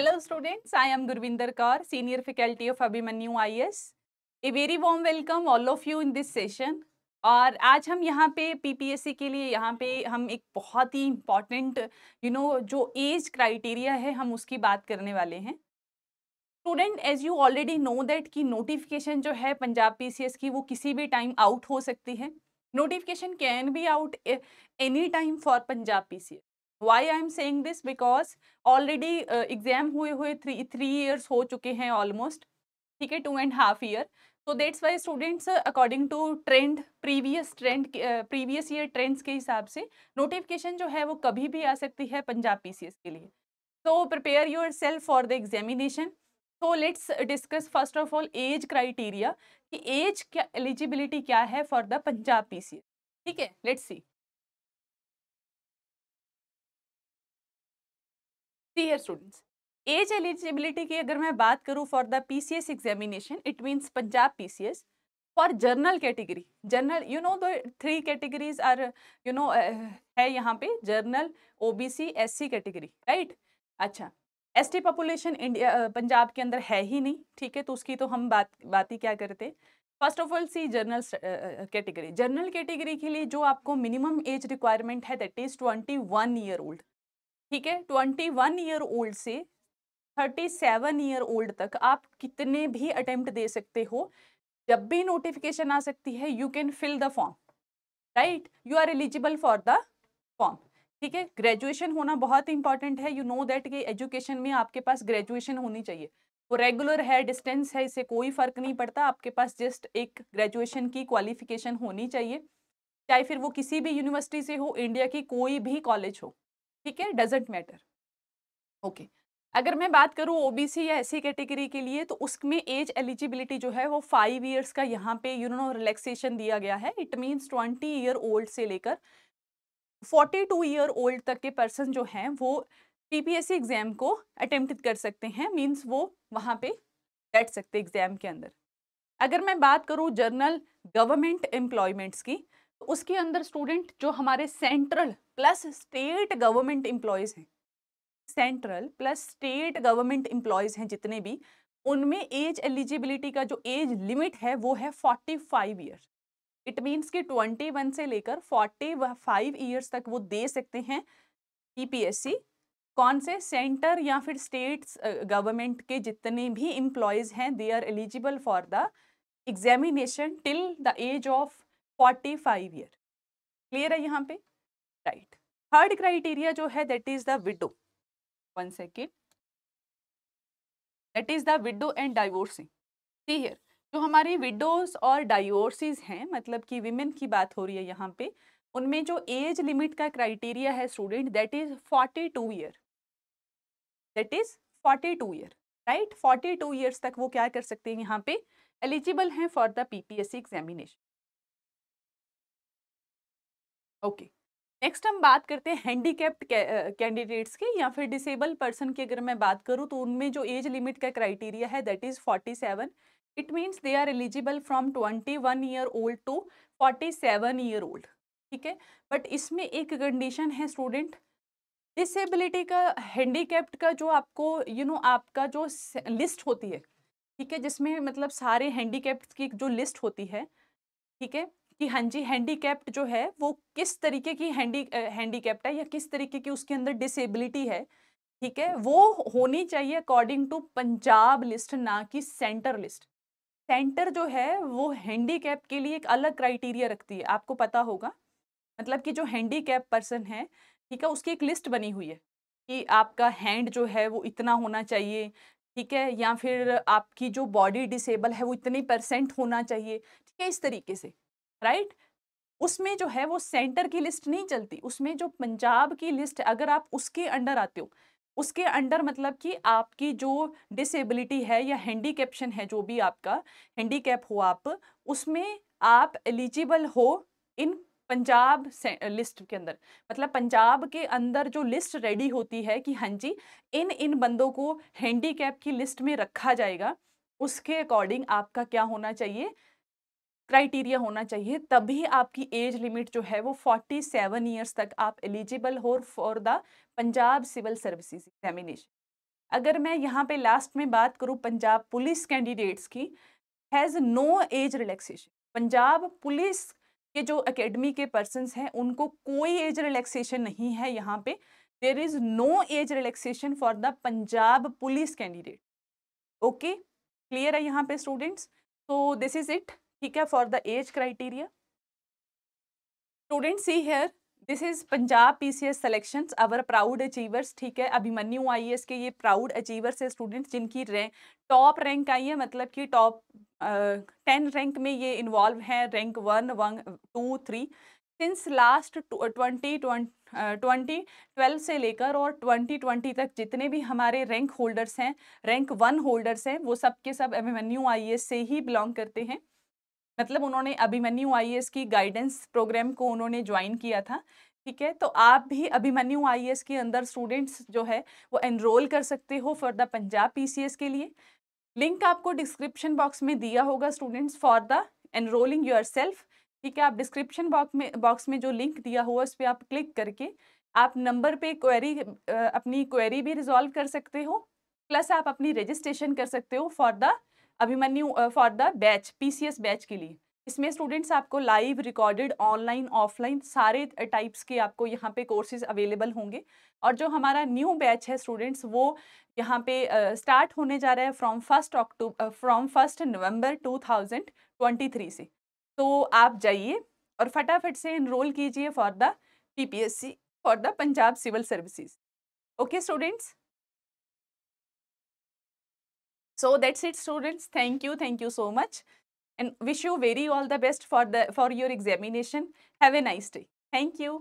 Hello students, I am Gurvinder Kaur, Senior Faculty of Abhimanyu IS. A very warm welcome all of you in this session. और आज हम यहाँ पे PPSC के लिए यहाँ पे हम एक बहुत ही इम्पॉर्टेंट यू नो जो एज क्राइटेरिया है हम उसकी बात करने वाले हैं student as you already know that कि नोटिफिकेशन जो है पंजाब पीसीएस की वो किसी भी टाइम आउट हो सकती है notification can be out any time for Punjab as why I am saying this because already exam हुए हुए थ्री थ्री ईयर्स हो चुके हैं ऑलमोस्ट ठीक है two and half year so that's why students according to trend previous trend previous year trends के हिसाब से नोटिफिकेशन जो है वो कभी भी आ सकती है पंजाब पी सी एस के लिए तो prepare yourself for the examination तो let's discuss first of all age criteria कि एज क्या एलिजिबिलिटी क्या है for the Punjab P C S ठीक है let's see dear students age eligibility की अगर मैं बात करूँ for the PCS examination it means Punjab PCS for general category general you know the three categories are you know है यहाँ पे general OBC SC category right अच्छा एसटी पॉपुलेशन इंडिया पंजाब के अंदर है ही नहीं ठीक है तो उसकी तो हम बात बात ही क्या करते first of all see general category general category के लिए जो आपको मिनिमम एज रिक्वायरमेंट है that is twenty one year old ठीक है ट्वेंटी वन ईयर ओल्ड से थर्टी सेवन ईयर ओल्ड तक आप कितने भी अटेम्प्ट दे सकते हो जब भी नोटिफिकेशन आ सकती है you can fill the form right you are eligible for the form ठीक है ग्रेजुएशन होना बहुत इंपॉर्टेंट है यू नो दैट कि एजुकेशन में आपके पास ग्रेजुएशन होनी चाहिए वो तो रेगुलर है डिस्टेंस है इससे कोई फर्क नहीं पड़ता आपके पास जस्ट एक ग्रेजुएशन की क्वालिफिकेशन होनी चाहिए चाहे फिर वो किसी भी यूनिवर्सिटी से हो इंडिया की कोई भी कॉलेज हो ठीक है डजेंट मैटर ओके अगर मैं बात करूँ ओबीसी या एससी कैटेगरी e के लिए तो उसमें एज एलिजिबिलिटी जो है वो फाइव ईयर्स का यहाँ पे यू नो रिलैक्सेशन दिया गया है it means twenty year old से लेकर फोर्टी टू ईयर ओल्ड तक के पर्सन जो हैं वो पीपीएससी एग्ज़ाम को अटेम्प्ट कर सकते हैं मीन्स वो वहाँ पे बैठ सकते एग्ज़ाम के अंदर अगर मैं बात करूँ जर्नल गवर्नमेंट एम्प्लॉयमेंट्स की उसके अंदर स्टूडेंट जो हमारे central plus state government employees हैं central plus state government employees हैं जितने भी उनमें एज एलिजिबिलिटी का जो एज लिमिट है वो है forty five years it means कि ट्वेंटी वन से लेकर फोर्टी फाइव ईयर्स तक वो दे सकते हैं सी e कौन से सेंटर या फिर स्टेट गवर्नमेंट के जितने भी एम्प्लॉयज़ हैं they are eligible for the examination till the age of forty five year clear है यहाँ पे राइट थर्ड क्राइटेरिया जो है that is the widow one second that is the widow and divorcing see here जो हमारी widows और डाइवोर्सिस हैं मतलब कि विमेन की बात हो रही है यहाँ पे उनमें जो एज लिमिट का क्राइटेरिया है student that is forty two year that is forty two year right forty two years तक वो क्या कर सकते हैं यहाँ पे एलिजिबल हैं for the PPSC examination okay next हम बात करते हैं हैंडीकैप्ड कैंडिडेट्स के या फिर डिसेबल पर्सन की अगर मैं बात करूँ तो उनमें जो एज लिमिट का क्राइटेरिया है that is forty seven it means they are eligible from twenty one year old to forty seven year old ठीक है बट इसमें एक कंडीशन है स्टूडेंट डिसेबिलिटी का हैंडीकैप्ड का जो आपको यू you नो know, आपका जो लिस्ट होती है ठीक है जिसमें मतलब सारे हैंडीकैप्ड की जो लिस्ट होती है ठीक है कि हाँ जी हैंडीकैप्ट जो है वो किस तरीके की हैंडी हैंडीकैप्ट है या किस तरीके की उसके अंदर डिसेबिलिटी है ठीक है वो होनी चाहिए अकॉर्डिंग टू पंजाब लिस्ट ना कि सेंटर लिस्ट सेंटर जो है वो हैंडीकैप के लिए एक अलग क्राइटेरिया रखती है आपको पता होगा मतलब कि जो हैंडीकैप पर्सन है ठीक है उसकी एक लिस्ट बनी हुई है कि आपका हैंड जो है वो इतना होना चाहिए ठीक है या फिर आपकी जो बॉडी डिसेबल है वो इतने परसेंट होना चाहिए ठीक है इस तरीके से राइट उसमें जो है वो सेंटर की लिस्ट नहीं चलती उसमें जो पंजाब की लिस्ट अगर आप उसके अंडर आते हो उसके अंडर मतलब कि आपकी जो डिसेबिलिटी है या कैप्शन है जो भी आपका हैंडीकैप हो आप उसमें आप एलिजिबल हो इन पंजाब लिस्ट के अंदर मतलब पंजाब के अंदर जो लिस्ट रेडी होती है कि हाँ जी इन इन बंदों को हैंडीकैप की लिस्ट में रखा जाएगा उसके अकॉर्डिंग आपका क्या होना चाहिए क्राइटेरिया होना चाहिए तभी आपकी एज लिमिट जो है वो 47 सेवन ईयर्स तक आप एलिजिबल हो for the Punjab civil services examination अगर मैं यहाँ पे लास्ट में बात करूँ पंजाब पुलिस कैंडिडेट्स की has no age relaxation Punjab police के जो अकेडमी के पर्सन हैं उनको कोई एज रिलैक्सेशन नहीं है यहाँ पे there is no age relaxation for the Punjab police candidate okay clear है यहाँ पे स्टूडेंट्स तो दिस इज़ इट ठीक है for the age criteria student see here this is Punjab P C S selection our proud achievers ठीक है अभिमन्यु एस e के ये प्राउड अचीवर्स है स्टूडेंट्स जिनकी रैंक टॉप रैंक आई है मतलब कि टॉप टेन रैंक में ये इन्वॉल्व हैं rank one one two three since last twenty twenty twelve से लेकर और ट्वेंटी ट्वेंटी तक जितने भी हमारे रैंक होल्डर्स हैं रैंक वन होल्डर्स हैं वो सब के सब अभिमन्यू आई e से ही बिलोंग करते हैं मतलब उन्होंने अभिमन्यु आई की गाइडेंस प्रोग्राम को उन्होंने ज्वाइन किया था ठीक है तो आप भी अभिमन्यु आई के अंदर स्टूडेंट्स जो है वो एनरोल कर सकते हो फॉर द पंजाब पी के लिए लिंक आपको डिस्क्रिप्शन बॉक्स में दिया होगा students for the enrolling yourself ठीक है आप डिस्क्रिप्शन बॉक्स में बॉक्स में जो लिंक दिया हुआ उस पर आप क्लिक करके आप नंबर पे क्वेरी अपनी क्वेरी भी रिजॉल्व कर सकते हो प्लस आप अपनी रजिस्ट्रेशन कर सकते हो for the Abhimanyu for the batch PCS batch के लिए इसमें स्टूडेंट्स आपको लाइव रिकॉर्डेड ऑनलाइन ऑफलाइन सारे टाइप्स के आपको यहाँ पे कोर्सेज अवेलेबल होंगे और जो हमारा न्यू बैच है स्टूडेंट्स वो यहाँ पे स्टार्ट uh, होने जा रहा है from first October from first November 2023 से तो आप जाइए और फटाफट से इनरोल कीजिए for the P for the Punjab civil services okay students So that's it students. Thank you. Thank you so much. And wish you very all the best for the for your examination. Have a nice day. Thank you.